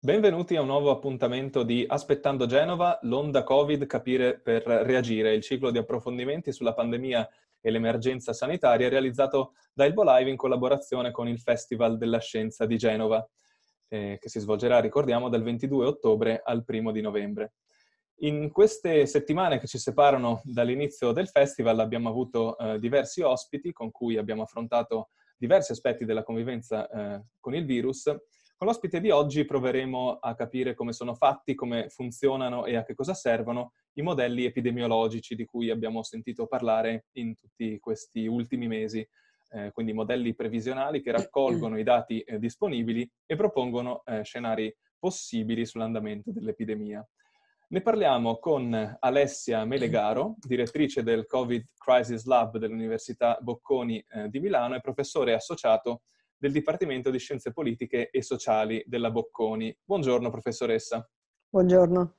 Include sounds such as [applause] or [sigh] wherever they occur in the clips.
Benvenuti a un nuovo appuntamento di Aspettando Genova, l'onda Covid, capire per reagire, il ciclo di approfondimenti sulla pandemia e l'emergenza sanitaria realizzato da Ilbo Live in collaborazione con il Festival della Scienza di Genova eh, che si svolgerà, ricordiamo, dal 22 ottobre al 1 di novembre. In queste settimane che ci separano dall'inizio del festival abbiamo avuto eh, diversi ospiti con cui abbiamo affrontato diversi aspetti della convivenza eh, con il virus. Con l'ospite di oggi proveremo a capire come sono fatti, come funzionano e a che cosa servono i modelli epidemiologici di cui abbiamo sentito parlare in tutti questi ultimi mesi eh, quindi modelli previsionali che raccolgono i dati eh, disponibili e propongono eh, scenari possibili sull'andamento dell'epidemia. Ne parliamo con Alessia Melegaro, direttrice del Covid Crisis Lab dell'Università Bocconi eh, di Milano e professore associato del Dipartimento di Scienze Politiche e Sociali della Bocconi. Buongiorno professoressa. Buongiorno.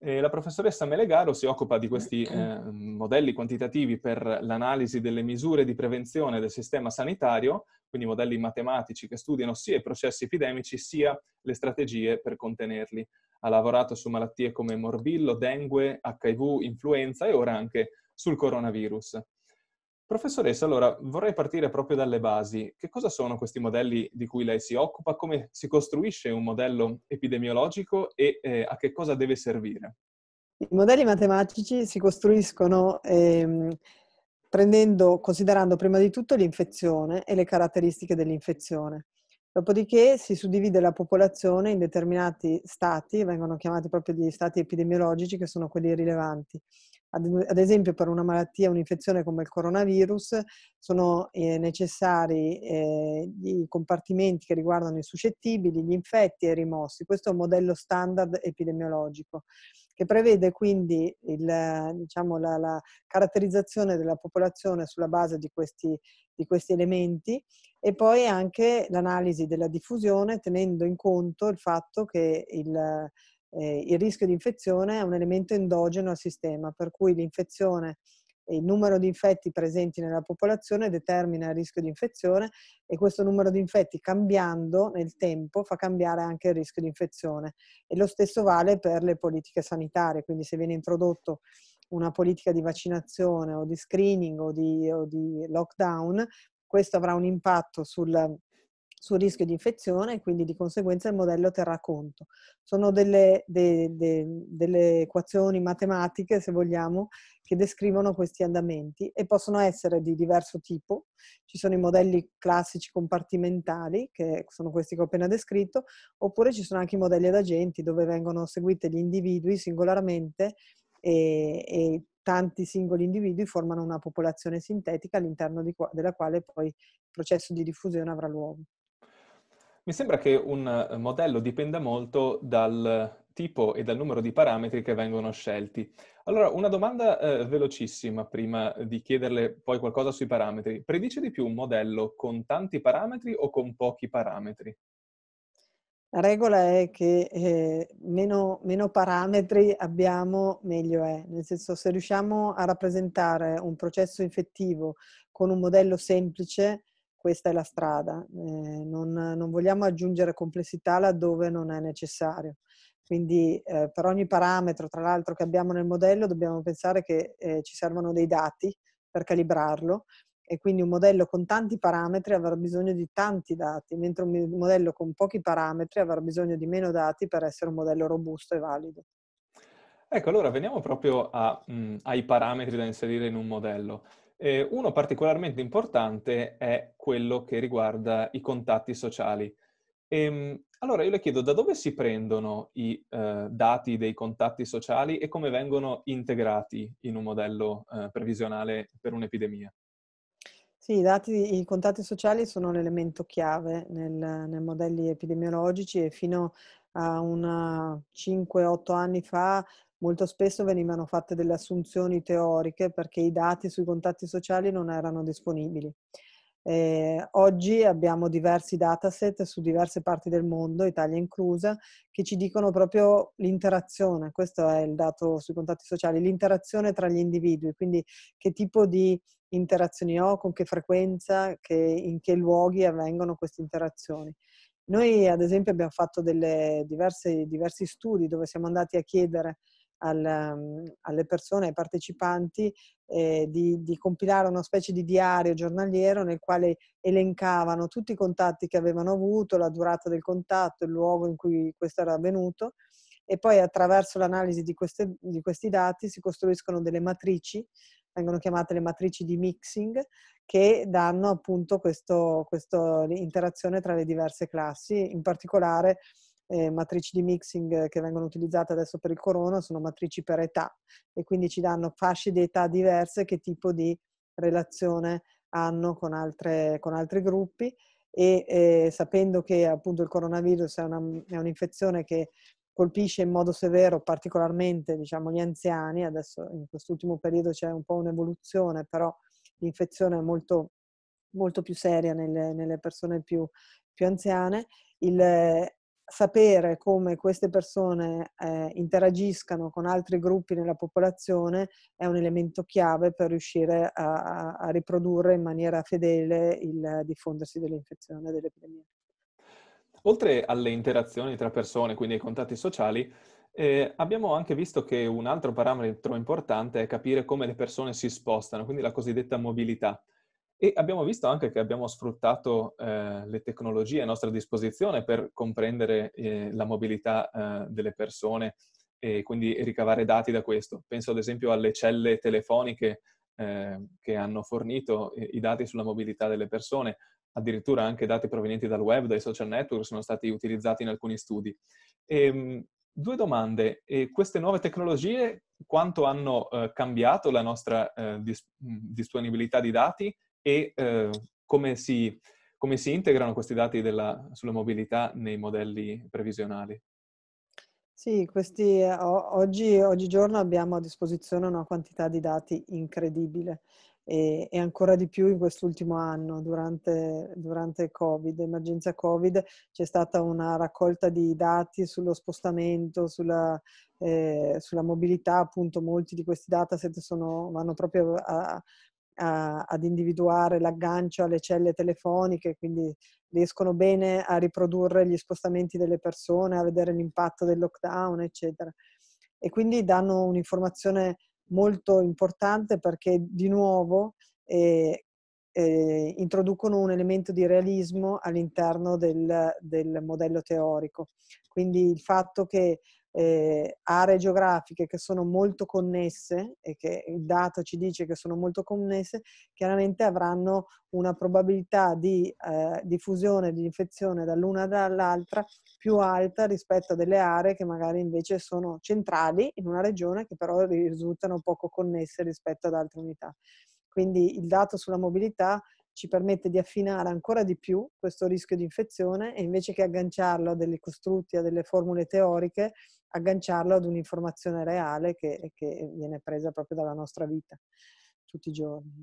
E la professoressa Melegaro si occupa di questi ecco. eh, modelli quantitativi per l'analisi delle misure di prevenzione del sistema sanitario, quindi modelli matematici che studiano sia i processi epidemici sia le strategie per contenerli. Ha lavorato su malattie come morbillo, dengue, HIV, influenza e ora anche sul coronavirus. Professoressa, allora vorrei partire proprio dalle basi. Che cosa sono questi modelli di cui lei si occupa? Come si costruisce un modello epidemiologico e eh, a che cosa deve servire? I modelli matematici si costruiscono ehm, prendendo, considerando prima di tutto l'infezione e le caratteristiche dell'infezione. Dopodiché si suddivide la popolazione in determinati stati, vengono chiamati proprio gli stati epidemiologici che sono quelli rilevanti. Ad esempio per una malattia, un'infezione come il coronavirus, sono eh, necessari eh, i compartimenti che riguardano i suscettibili, gli infetti e i rimossi. Questo è un modello standard epidemiologico che prevede quindi il, diciamo, la, la, caratterizzazione della popolazione sulla base di questi, di questi elementi e poi anche l'analisi della diffusione tenendo in conto il fatto che il, eh, il rischio di infezione è un elemento endogeno al sistema, per cui l'infezione e il numero di infetti presenti nella popolazione determina il rischio di infezione e questo numero di infetti cambiando nel tempo fa cambiare anche il rischio di infezione. E lo stesso vale per le politiche sanitarie, quindi se viene introdotto una politica di vaccinazione o di screening o di, o di lockdown, questo avrà un impatto sul, sul rischio di infezione e quindi di conseguenza il modello terrà conto. Sono delle, de, de, delle, equazioni matematiche, se vogliamo, che descrivono questi andamenti e possono essere di diverso tipo. Ci sono i modelli classici compartimentali, che sono questi che ho appena descritto, oppure ci sono anche i modelli ad agenti, dove vengono seguiti gli individui singolarmente e, e tanti singoli individui formano una popolazione sintetica all'interno qua, della quale poi il processo di diffusione avrà luogo. Mi sembra che un eh, modello dipenda molto dal eh, tipo e dal numero di parametri che vengono scelti. Allora, una domanda eh, velocissima prima di chiederle poi qualcosa sui parametri. Predice di più un modello con tanti parametri o con pochi parametri? La regola è che eh, meno, meno, parametri abbiamo, meglio è. Nel senso, se riusciamo a rappresentare un processo infettivo con un modello semplice, questa è la strada, eh, non, non, vogliamo aggiungere complessità laddove non è necessario. Quindi eh, per ogni parametro, tra l'altro, che abbiamo nel modello dobbiamo pensare che eh, ci servono dei dati per calibrarlo e quindi un modello con tanti parametri avrà bisogno di tanti dati, mentre un modello con pochi parametri avrà bisogno di meno dati per essere un modello robusto e valido. Ecco, allora veniamo proprio a, mh, mm, ai parametri da inserire in un modello. Eh, uno particolarmente importante è quello che riguarda i contatti sociali. E, ehm, allora io le chiedo da dove si prendono i eh, dati dei contatti sociali e come vengono integrati in un modello eh, previsionale per un'epidemia? Sì, i, dati, i contatti sociali sono l'elemento chiave nel, nei modelli epidemiologici e fino a 5-8 anni fa molto spesso venivano fatte delle assunzioni teoriche perché i dati sui contatti sociali non erano disponibili. Eh, oggi abbiamo diversi dataset su diverse parti del mondo, Italia inclusa, che ci dicono proprio l'interazione, questo è il dato sui contatti sociali, l'interazione tra gli individui, quindi che tipo di interazioni ho, con che frequenza, che, in che luoghi avvengono queste interazioni. Noi ad esempio abbiamo fatto delle diverse, diversi studi dove siamo andati a chiedere al, ehm, alle persone, ai partecipanti, eh, di, di, compilare una specie di diario giornaliero nel quale elencavano tutti i contatti che avevano avuto, la durata del contatto, il luogo in cui questo era avvenuto e poi attraverso l'analisi di, queste, di questi dati si costruiscono delle matrici, vengono chiamate le matrici di mixing, che danno appunto questa interazione tra le diverse classi, in particolare eh, matrici di mixing che vengono utilizzate adesso per il corona sono matrici per età e quindi ci danno fasce di età diverse che tipo di relazione hanno con, altre, con altri gruppi e eh, sapendo che appunto il coronavirus è, una, è un'infezione che colpisce in modo severo particolarmente diciamo, gli anziani, adesso in quest'ultimo periodo c'è un po' un'evoluzione, però l'infezione è molto, molto più seria nelle, nelle persone più, più anziane, il, sapere come queste persone eh, interagiscano con altri gruppi nella popolazione è un elemento chiave per riuscire a, a riprodurre in maniera fedele il diffondersi dell'infezione e dell'epidemia. Oltre alle interazioni tra persone, quindi ai contatti sociali, eh, abbiamo anche visto che un altro parametro importante è capire come le persone si spostano, quindi la cosiddetta mobilità. E abbiamo visto anche che abbiamo sfruttato eh, le tecnologie a nostra disposizione per comprendere eh, la mobilità eh, delle persone e quindi ricavare dati da questo. Penso ad esempio alle celle telefoniche eh, che hanno fornito i dati sulla mobilità delle persone, addirittura anche dati provenienti dal web, dai social network, sono stati utilizzati in alcuni studi. E, ehm, due domande. E queste nuove tecnologie quanto hanno eh, cambiato la nostra eh, disponibilità di dati e eh, come, si, come, si, integrano questi dati della, sulla mobilità nei modelli previsionali? Sì, questi, eh, oggi, oggigiorno abbiamo a disposizione una quantità di dati incredibile e, ancora di più in quest'ultimo anno, durante, durante Covid, emergenza Covid, c'è stata una raccolta di dati sullo spostamento, sulla, eh, sulla mobilità, appunto molti di questi dataset sono, vanno proprio a, a, ad individuare l'aggancio alle celle telefoniche, quindi riescono bene a riprodurre gli spostamenti delle persone, a vedere l'impatto del lockdown, eccetera. E quindi danno un'informazione molto importante perché di nuovo eh, eh, introducono un elemento di realismo all'interno del, del, modello teorico. Quindi il fatto che eh, aree geografiche che sono molto connesse e che il dato ci dice che sono molto connesse, chiaramente avranno una probabilità di eh, diffusione di infezione dall'una dall'altra più alta rispetto a delle aree che magari invece sono centrali in una regione che però risultano poco connesse rispetto ad altre unità. Quindi il dato sulla mobilità ci permette di affinare ancora di più questo rischio di infezione e invece che agganciarlo a dei costrutti, a delle formule teoriche, agganciarlo ad un'informazione reale che, che viene presa proprio dalla nostra vita tutti i giorni.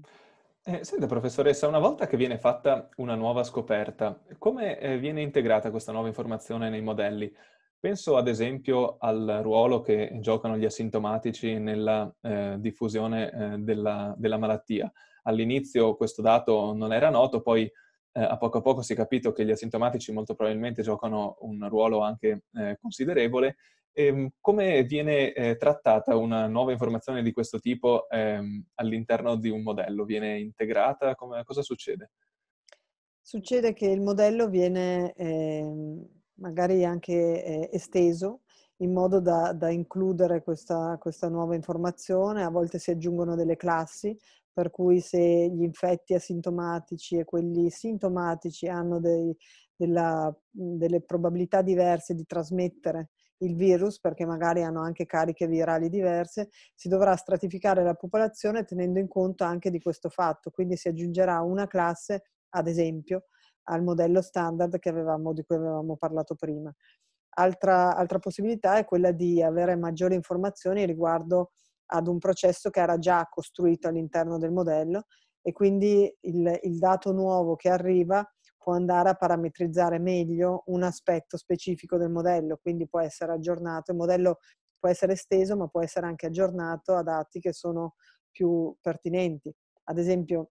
Eh, senta professoressa, una volta che viene fatta una nuova scoperta, come eh, viene integrata questa nuova informazione nei modelli? Penso ad esempio al ruolo che giocano gli asintomatici nella eh, diffusione eh, della, della, malattia all'inizio questo dato non era noto, poi eh, a poco a poco si è capito che gli asintomatici molto probabilmente giocano un ruolo anche eh, considerevole. E, ehm, come viene eh, trattata una nuova informazione di questo tipo ehm, all'interno di un modello? Viene integrata? Come, cosa succede? Succede che il modello viene ehm, magari anche eh, esteso in modo da, da includere questa, questa, nuova informazione, a volte si aggiungono delle classi per cui se gli infetti asintomatici e quelli sintomatici hanno dei, della, mhmm, delle probabilità diverse di trasmettere il virus, perché magari hanno anche cariche virali diverse, si dovrà stratificare la popolazione tenendo in conto anche di questo fatto, quindi si aggiungerà una classe, ad esempio, al modello standard avevamo, di cui avevamo parlato prima. Altra, altra possibilità è quella di avere maggiori informazioni riguardo ad un processo che era già costruito all'interno del modello e quindi il, il dato nuovo che arriva può andare a parametrizzare meglio un aspetto specifico del modello, quindi può essere aggiornato, il modello può essere esteso ma può essere anche aggiornato a dati che sono più pertinenti. Ad esempio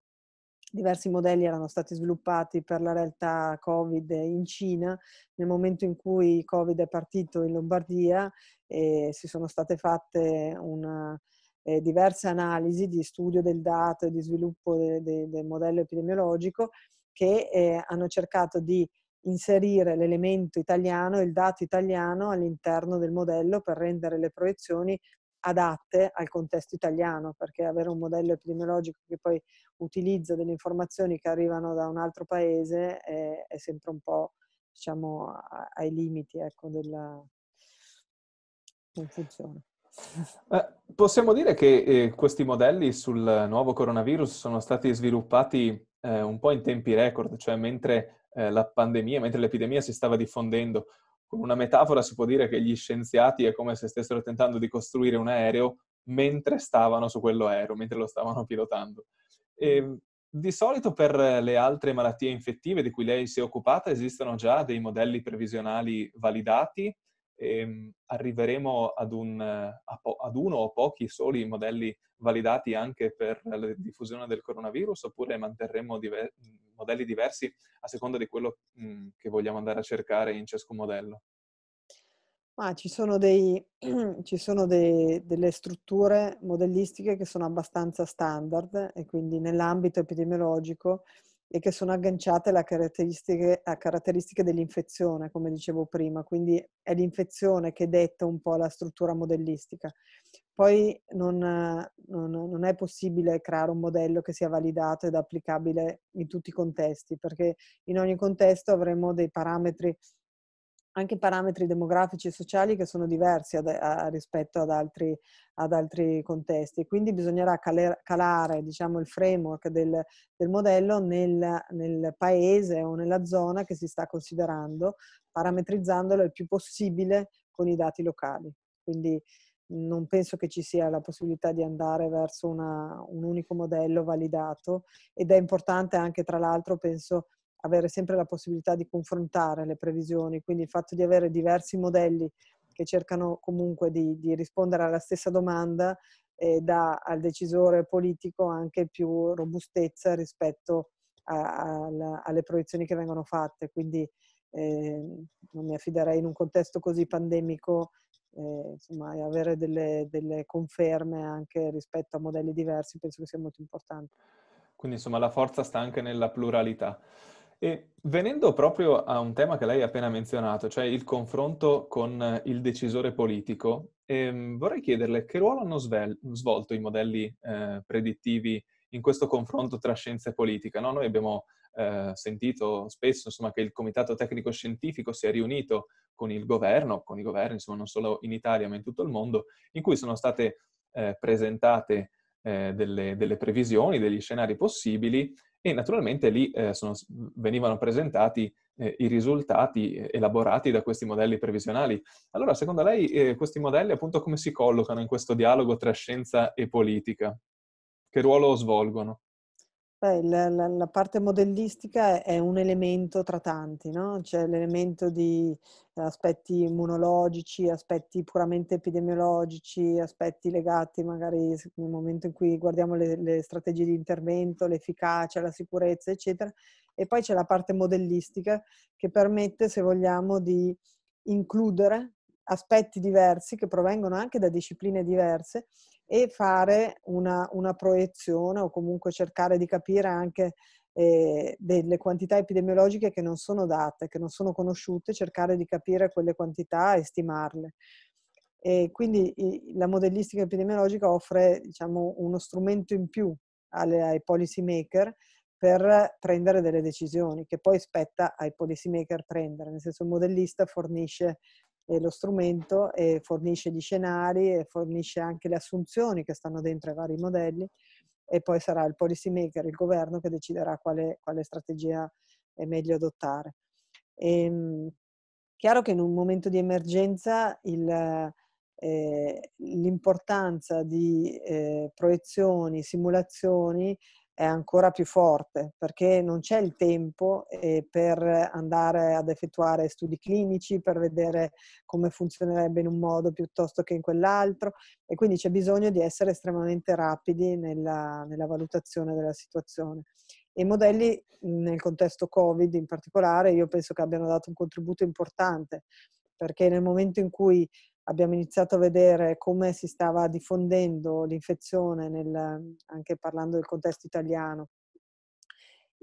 diversi modelli erano stati sviluppati per la realtà Covid in Cina. Nel momento in cui Covid è partito in Lombardia eh, si sono state fatte una, eh, diverse analisi di studio del dato e di sviluppo de, de, del modello epidemiologico che eh, hanno cercato di inserire l'elemento italiano, il dato italiano all'interno del modello per rendere le proiezioni adatte al contesto italiano, perché avere un modello epidemiologico che poi utilizza delle informazioni che arrivano da un altro paese è, è sempre un po' diciamo ai limiti ecco, della... non funziona. Eh, possiamo dire che eh, questi modelli sul nuovo coronavirus sono stati sviluppati eh, un po' in tempi record, cioè mentre eh, la pandemia, mentre l'epidemia si stava diffondendo, con una metafora si può dire che gli scienziati è come se stessero tentando di costruire un aereo mentre stavano su quello aereo, mentre lo stavano pilotando. E ehm, di solito per le altre malattie infettive di cui lei si è occupata esistono già dei modelli previsionali validati ehm, arriveremo ad, un, po- ad, uno o pochi soli modelli validati anche per la diffusione del coronavirus oppure manterremo diver- modelli diversi a seconda di quello mh, mhmm, che vogliamo andare a cercare in ciascun modello? Ma ci sono, dei, [clears throat] ci sono dei, delle strutture modellistiche che sono abbastanza standard e quindi nell'ambito epidemiologico e che sono agganciate a caratteristiche, a caratteristiche dell'infezione, come dicevo prima, quindi è l'infezione che detta un po' la struttura modellistica. Poi non, non, non, è possibile creare un modello che sia validato ed applicabile in tutti i contesti, perché in ogni contesto avremo dei parametri anche parametri demografici e sociali che sono diversi ad, a, rispetto ad altri, ad altri, contesti. Quindi bisognerà caler, calare diciamo, il framework del, del modello nel, nel, paese o nella zona che si sta considerando, parametrizzandolo il più possibile con i dati locali. Quindi non penso che ci sia la possibilità di andare verso una, un unico modello validato ed è importante anche, tra l'altro, penso, avere sempre la possibilità di confrontare le previsioni, quindi il fatto di avere diversi modelli che cercano comunque di, di rispondere alla stessa domanda eh, dà al decisore politico anche più robustezza rispetto a, a, alla, alle proiezioni che vengono fatte, quindi eh, non mi affiderei in un contesto così pandemico eh, insomma, avere delle, delle conferme anche rispetto a modelli diversi penso che sia molto importante. Quindi insomma la forza sta anche nella pluralità. E venendo proprio a un tema che lei ha appena menzionato, cioè il confronto con eh, il decisore politico, ehm, vorrei chiederle che ruolo hanno svel- svolto i modelli eh, predittivi in questo confronto tra scienza e politica. No? Noi abbiamo eh, sentito spesso insomma, che il Comitato Tecnico Scientifico si è riunito con il governo, con i governi, insomma, non solo in Italia ma in tutto il mondo, in cui sono state eh, presentate eh, delle, delle, previsioni, degli scenari possibili e naturalmente lì eh, sono, venivano presentati eh, i risultati eh, elaborati da questi modelli previsionali. Allora, secondo lei eh, questi modelli appunto come si collocano in questo dialogo tra scienza e politica? Che ruolo svolgono? Beh, la, la, la, parte modellistica è, un elemento tra tanti, no? C'è l'elemento di eh, aspetti immunologici, aspetti puramente epidemiologici, aspetti legati magari nel momento in cui guardiamo le, le strategie di intervento, l'efficacia, la sicurezza, eccetera. E poi c'è la parte modellistica che permette, se vogliamo, di includere aspetti diversi che provengono anche da discipline diverse e fare una, una proiezione o comunque cercare di capire anche eh, delle quantità epidemiologiche che non sono date, che non sono conosciute, cercare di capire quelle quantità e stimarle. E quindi la modellistica epidemiologica offre diciamo, uno strumento in più alle, ai policy maker per prendere delle decisioni che poi spetta ai policy maker prendere, nel senso il modellista fornisce eh, lo strumento e fornisce gli scenari e fornisce anche le assunzioni che stanno dentro i vari modelli e poi sarà il policy maker, il governo, che deciderà quale, quale strategia è meglio adottare. E, ehm, chiaro che in un momento di emergenza il, eh, l'importanza di eh, proiezioni, simulazioni è ancora più forte perché non c'è il tempo eh, per andare ad effettuare studi clinici, per vedere come funzionerebbe in un modo piuttosto che in quell'altro e quindi c'è bisogno di essere estremamente rapidi nella, nella valutazione della situazione. i modelli nel contesto Covid in particolare io penso che abbiano dato un contributo importante perché nel momento in cui abbiamo iniziato a vedere come si stava diffondendo l'infezione, nel, anche parlando del contesto italiano.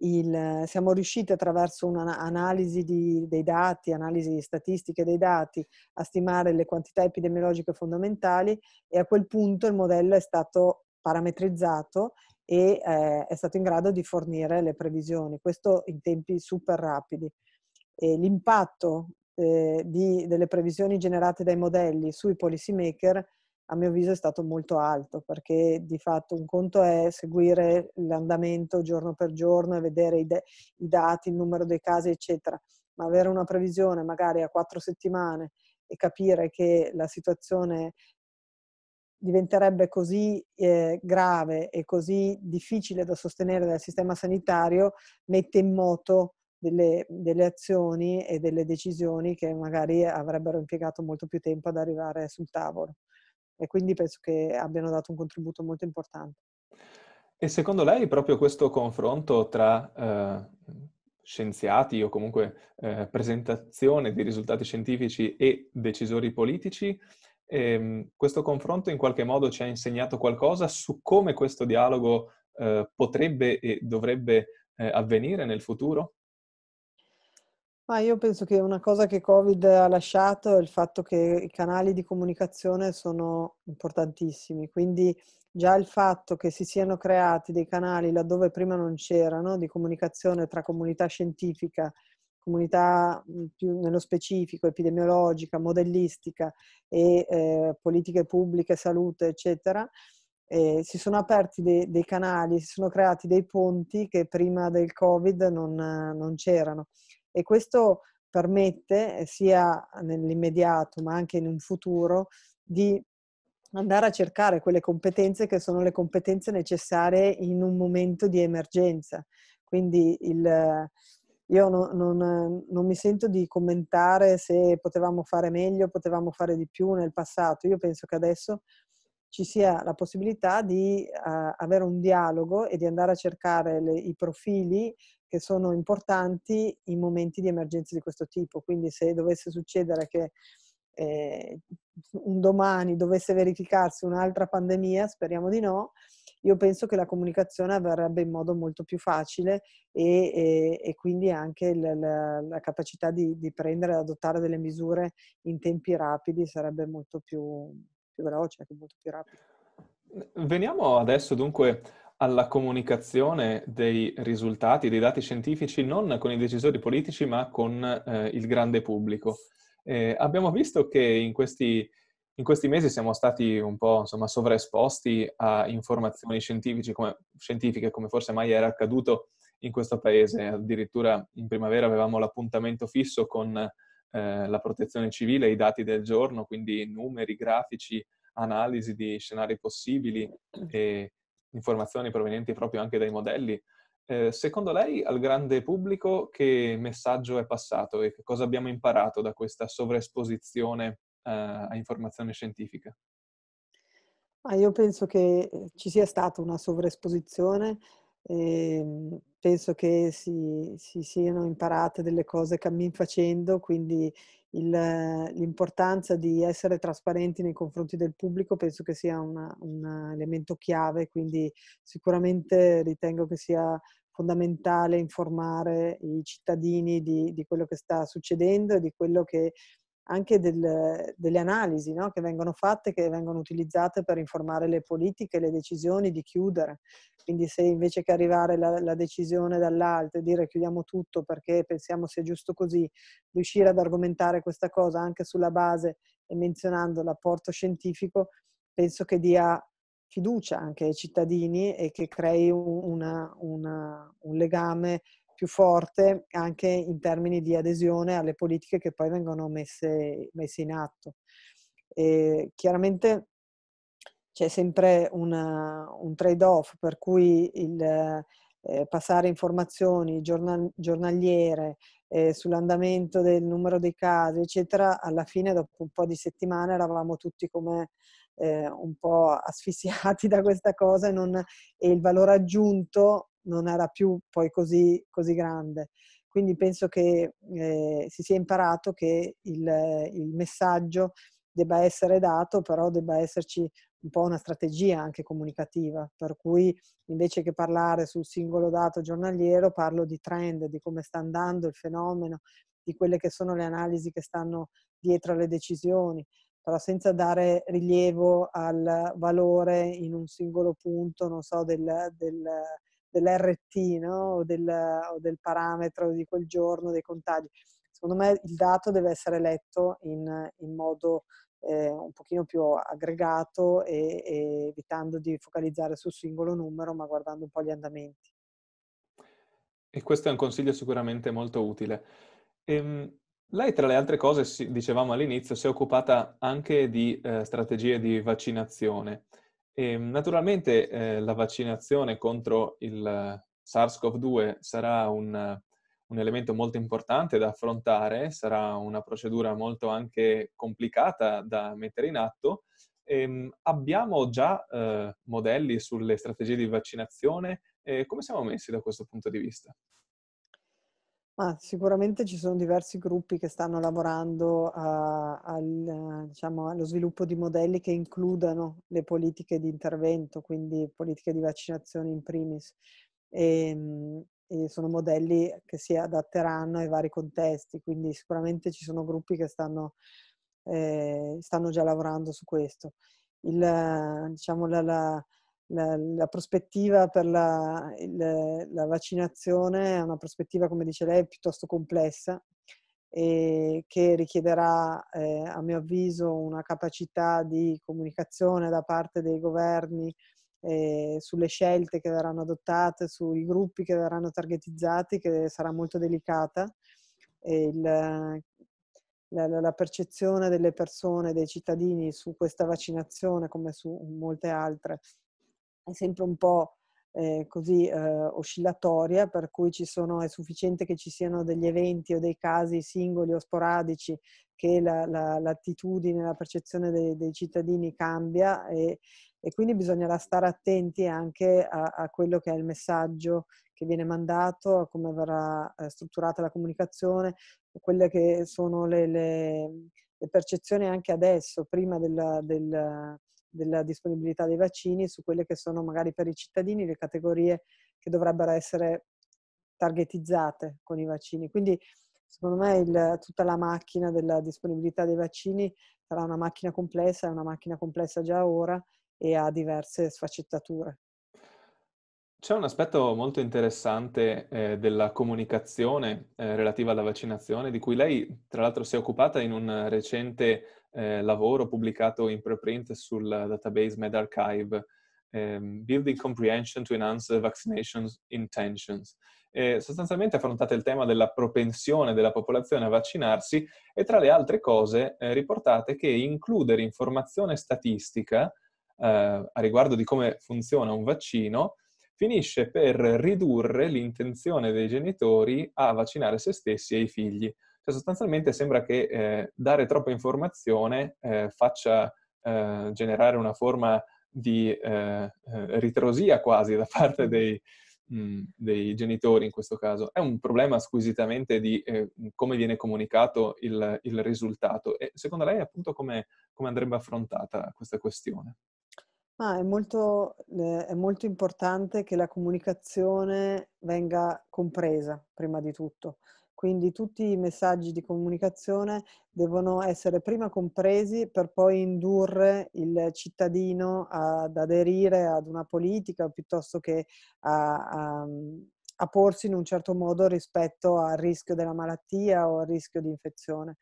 Il, siamo riusciti attraverso un'analisi di, dei dati, analisi statistiche dei dati, a stimare le quantità epidemiologiche fondamentali e a quel punto il modello è stato parametrizzato e eh, è stato in grado di fornire le previsioni, questo in tempi super rapidi. E l'impatto eh, di, delle previsioni generate dai modelli sui policy maker, a mio avviso è stato molto alto, perché di fatto un conto è seguire l'andamento giorno per giorno e vedere i, de- i dati, il numero dei casi, eccetera, ma avere una previsione magari a quattro settimane e capire che la situazione diventerebbe così eh, grave e così difficile da sostenere dal sistema sanitario, mette in moto delle, delle, azioni e delle decisioni che magari avrebbero impiegato molto più tempo ad arrivare sul tavolo. E quindi penso che abbiano dato un contributo molto importante. E secondo lei proprio questo confronto tra eh, scienziati o comunque eh, presentazione di risultati scientifici e decisori politici, ehm, questo confronto in qualche modo ci ha insegnato qualcosa su come questo dialogo eh, potrebbe e dovrebbe eh, avvenire nel futuro? Ma io penso che una cosa che Covid ha lasciato è il fatto che i canali di comunicazione sono importantissimi, quindi già il fatto che si siano creati dei canali laddove prima non c'erano di comunicazione tra comunità scientifica, comunità più nello specifico epidemiologica, modellistica e eh, politiche pubbliche, salute, eccetera, eh, si sono aperti dei, dei, canali, si sono creati dei ponti che prima del Covid non, non c'erano e questo permette eh, sia nell'immediato ma anche in un futuro di andare a cercare quelle competenze che sono le competenze necessarie in un momento di emergenza. Quindi il, io non, non, non, mi sento di commentare se potevamo fare meglio, potevamo fare di più nel passato. Io penso che adesso ci sia la possibilità di uh, avere un dialogo e di andare a cercare le, i profili che sono importanti in momenti di emergenza di questo tipo. Quindi se dovesse succedere che eh, un domani dovesse verificarsi un'altra pandemia, speriamo di no, io penso che la comunicazione avverrebbe in modo molto più facile e, e, e quindi anche la, la, la capacità di, di prendere e adottare delle misure in tempi rapidi sarebbe molto più, più veloce, anche molto più rapido. Veniamo adesso dunque alla comunicazione dei risultati, dei dati scientifici, non con i decisori politici, ma con eh, il grande pubblico. Eh, abbiamo visto che in questi, in questi, mesi siamo stati un po' insomma, sovraesposti a informazioni scientifiche come, scientifiche come forse mai era accaduto in questo paese. Addirittura in primavera avevamo l'appuntamento fisso con eh, la protezione civile, i dati del giorno, quindi numeri, grafici, analisi di scenari possibili. E, informazioni provenienti proprio anche dai modelli. Eh, secondo lei al grande pubblico che messaggio è passato e che cosa abbiamo imparato da questa sovraesposizione eh, a informazione scientifica? Ah, io penso che ci sia stata una sovraesposizione, eh, penso che si, si, siano imparate delle cose cammin facendo, quindi il, l'importanza di essere trasparenti nei confronti del pubblico penso che sia una, un elemento chiave, quindi sicuramente ritengo che sia fondamentale informare i cittadini di, di quello che sta succedendo e di quello che anche del, delle analisi no? che vengono fatte, che vengono utilizzate per informare le politiche, le decisioni di chiudere. Quindi se invece che arrivare la, la decisione dall'alto e dire chiudiamo tutto perché pensiamo sia giusto così, riuscire ad argomentare questa cosa anche sulla base e menzionando l'apporto scientifico, penso che dia fiducia anche ai cittadini e che crei una, una, un legame più forte anche in termini di adesione alle politiche che poi vengono messe, messe in atto. E chiaramente c'è sempre una, un trade-off per cui il, eh, passare informazioni giornal- giornaliere eh, sull'andamento del numero dei casi, eccetera, alla fine dopo un po' di settimane eravamo tutti come eh, un po' [laughs] asfissiati da questa cosa e, non, e il valore aggiunto non era più poi così, così grande. Quindi penso che eh, si sia imparato che il, il messaggio debba essere dato, però debba esserci un po' una strategia anche comunicativa, per cui invece che parlare sul singolo dato giornaliero parlo di trend, di come sta andando il fenomeno, di quelle che sono le analisi che stanno dietro alle decisioni, però senza dare rilievo al valore in un singolo punto, non so, del, del, dell'RT no? o, del, o, del, parametro di quel giorno, dei contagi. Secondo me il dato deve essere letto in, in modo eh, un pochino più aggregato e, e evitando di focalizzare sul singolo numero, ma guardando un po' gli andamenti. E questo è un consiglio sicuramente molto utile. Ehm, lei, tra le altre cose, dicevamo all'inizio, si è occupata anche di eh, strategie di vaccinazione. E, ehm, naturalmente eh, la vaccinazione contro il SARS-CoV-2 sarà un, un elemento molto importante da affrontare, sarà una procedura molto anche complicata da mettere in atto. E ehm, abbiamo già eh, modelli sulle strategie di vaccinazione, eh, come siamo messi da questo punto di vista? Ma sicuramente ci sono diversi gruppi che stanno lavorando a, al, diciamo, allo sviluppo di modelli che includano le politiche di intervento, quindi politiche di vaccinazione in primis. E, ehm, e sono modelli che si adatteranno ai vari contesti, quindi sicuramente ci sono gruppi che stanno, eh, stanno già lavorando su questo. Il, diciamo, la, la, la, la prospettiva per la, il, la vaccinazione è una prospettiva, come dice lei, piuttosto complessa e che richiederà, eh, a mio avviso, una capacità di comunicazione da parte dei governi eh, sulle scelte che verranno adottate, sui gruppi che verranno targetizzati, che sarà molto delicata. Il, la, la, percezione delle persone, dei cittadini su questa vaccinazione, come su molte altre, è sempre un po' eh, così eh, oscillatoria, per cui sono, è sufficiente che ci siano degli eventi o dei casi singoli o sporadici che la, la, l'attitudine, la percezione dei, dei cittadini cambia e, e, quindi bisognerà stare attenti anche a, a, quello che è il messaggio che viene mandato, a come verrà eh, strutturata la comunicazione, quelle che sono le, le, le percezioni anche adesso, prima della, del della disponibilità dei vaccini su quelle che sono magari per i cittadini le categorie che dovrebbero essere targetizzate con i vaccini. Quindi secondo me il, tutta la macchina della disponibilità dei vaccini sarà una macchina complessa, è una macchina complessa già ora e ha diverse sfaccettature. C'è un aspetto molto interessante eh, della comunicazione eh, relativa alla vaccinazione, di cui lei tra l'altro si è occupata in un recente eh, lavoro pubblicato in preprint sul database MedArchive, ehm, Building Comprehension to Enhance Vaccination Intentions. Eh, sostanzialmente affrontate il tema della propensione della popolazione a vaccinarsi e tra le altre cose eh, riportate che includere informazione statistica eh, a riguardo di come funziona un vaccino finisce per ridurre l'intenzione dei genitori a vaccinare se stessi e i figli. Cioè sostanzialmente sembra che eh, dare troppa informazione eh, faccia eh, generare una forma di eh, eh, ritrosia quasi da parte dei, mh, mm, dei, genitori in questo caso. È un problema squisitamente di eh, come viene comunicato il, il, risultato e secondo lei appunto come, come andrebbe affrontata questa questione? Ah, è, molto, è molto, importante che la comunicazione venga compresa prima di tutto, quindi tutti i messaggi di comunicazione devono essere prima compresi per poi indurre il cittadino ad aderire ad una politica piuttosto che a, a, a porsi in un certo modo rispetto al rischio della malattia o al rischio di infezione.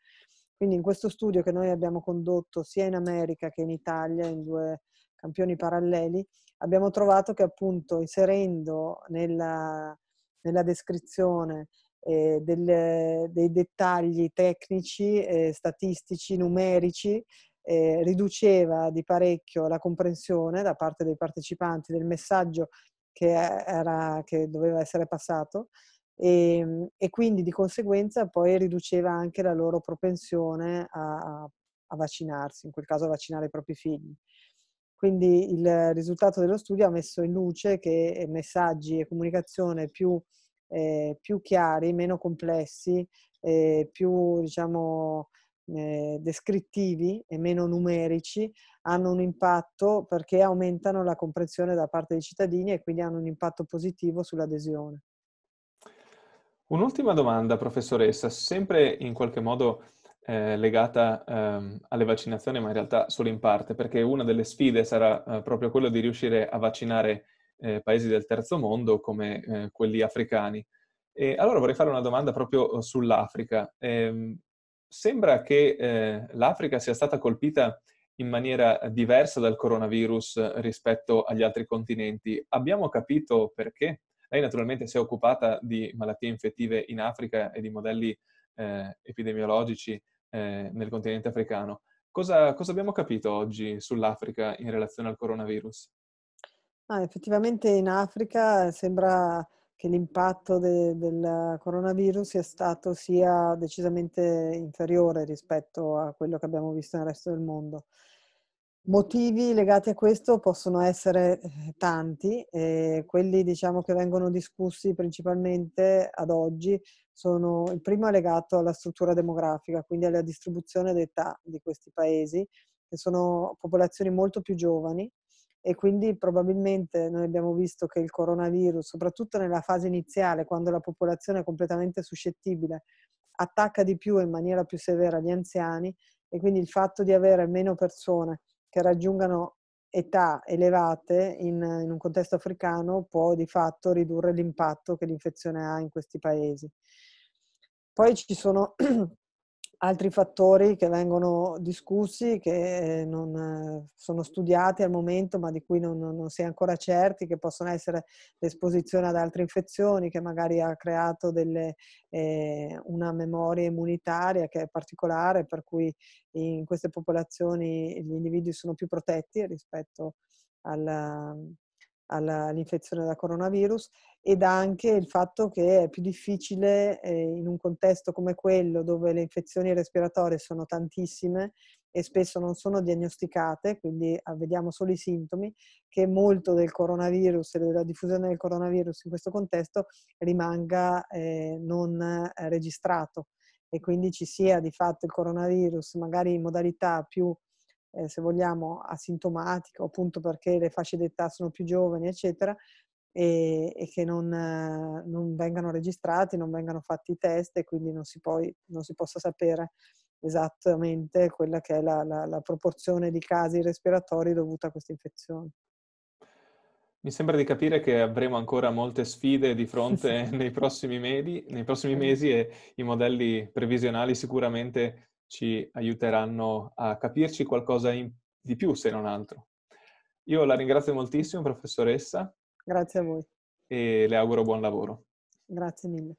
Quindi in questo studio che noi abbiamo condotto sia in America che in Italia, in due campioni paralleli, abbiamo trovato che appunto inserendo nella, nella descrizione eh, del, eh, dei dettagli tecnici, eh, statistici, numerici, eh, riduceva di parecchio la comprensione da parte dei partecipanti del messaggio che, eh, era, che doveva essere passato e, ehm, e, quindi di conseguenza poi riduceva anche la loro propensione a, a vaccinarsi, in quel caso a vaccinare i propri figli. Quindi il risultato dello studio ha messo in luce che messaggi e comunicazione più eh, più chiari, meno complessi, eh, più diciamo, eh, descrittivi e meno numerici, hanno un impatto perché aumentano la comprensione da parte dei cittadini e quindi hanno un impatto positivo sull'adesione. Un'ultima domanda, professoressa, sempre in qualche modo eh, legata ehm, alle vaccinazioni, ma in realtà solo in parte, perché una delle sfide sarà eh, proprio quella di riuscire a vaccinare eh, paesi del terzo mondo come eh, quelli africani. E allora vorrei fare una domanda proprio eh, sull'Africa. Eh, sembra che eh, l'Africa sia stata colpita in maniera diversa dal coronavirus eh, rispetto agli altri continenti. Abbiamo capito perché? Lei naturalmente si è occupata di malattie infettive in Africa e di modelli epidemiologici nel continente africano. Cosa, cosa abbiamo capito oggi sull'Africa in relazione al coronavirus? Ah, effettivamente in Africa sembra che l'impatto de- del coronavirus sia stato sia decisamente inferiore rispetto a quello che abbiamo visto nel resto del mondo. Motivi legati a questo possono essere eh, tanti, e quelli diciamo, che vengono discussi principalmente ad oggi sono, il primo è legato alla struttura demografica, quindi alla distribuzione d'età di questi paesi, che sono popolazioni molto più giovani, e quindi probabilmente noi abbiamo visto che il coronavirus, soprattutto nella fase iniziale, quando la popolazione è completamente suscettibile, attacca di più e in maniera più severa gli anziani e quindi il fatto di avere meno persone che raggiungano età elevate in, in un contesto africano può di fatto ridurre l'impatto che l'infezione ha in questi paesi. Poi ci sono [clears throat] altri fattori che vengono discussi, che eh, non eh, sono studiati al momento, ma di cui non, non, si è ancora certi, che possono essere l'esposizione ad altre infezioni, che magari ha creato delle, eh, una memoria immunitaria che è particolare, per cui in queste popolazioni gli individui sono più protetti rispetto alla, all'infezione da coronavirus ed anche il fatto che è più difficile eh, in un contesto come quello dove le infezioni respiratorie sono tantissime e spesso non sono diagnosticate, quindi ah, vediamo solo i sintomi, che molto del coronavirus e della diffusione del coronavirus in questo contesto rimanga eh, non eh, registrato e quindi ci sia di fatto il coronavirus magari in modalità più eh, se vogliamo, asintomatica, appunto perché le fasce d'età sono più giovani, eccetera, e, e che non, eh, non, vengano registrati, non vengano fatti i test e quindi non si, poi, non si possa sapere esattamente quella che è la, la, la proporzione di casi respiratori dovuta a questa infezione. Mi sembra di capire che avremo ancora molte sfide di fronte [laughs] nei prossimi, medi, nei prossimi mesi e i modelli previsionali sicuramente ci aiuteranno a capirci qualcosa in, di più, se non altro. Io la ringrazio moltissimo, professoressa. Grazie a voi. E le auguro buon lavoro. Grazie mille.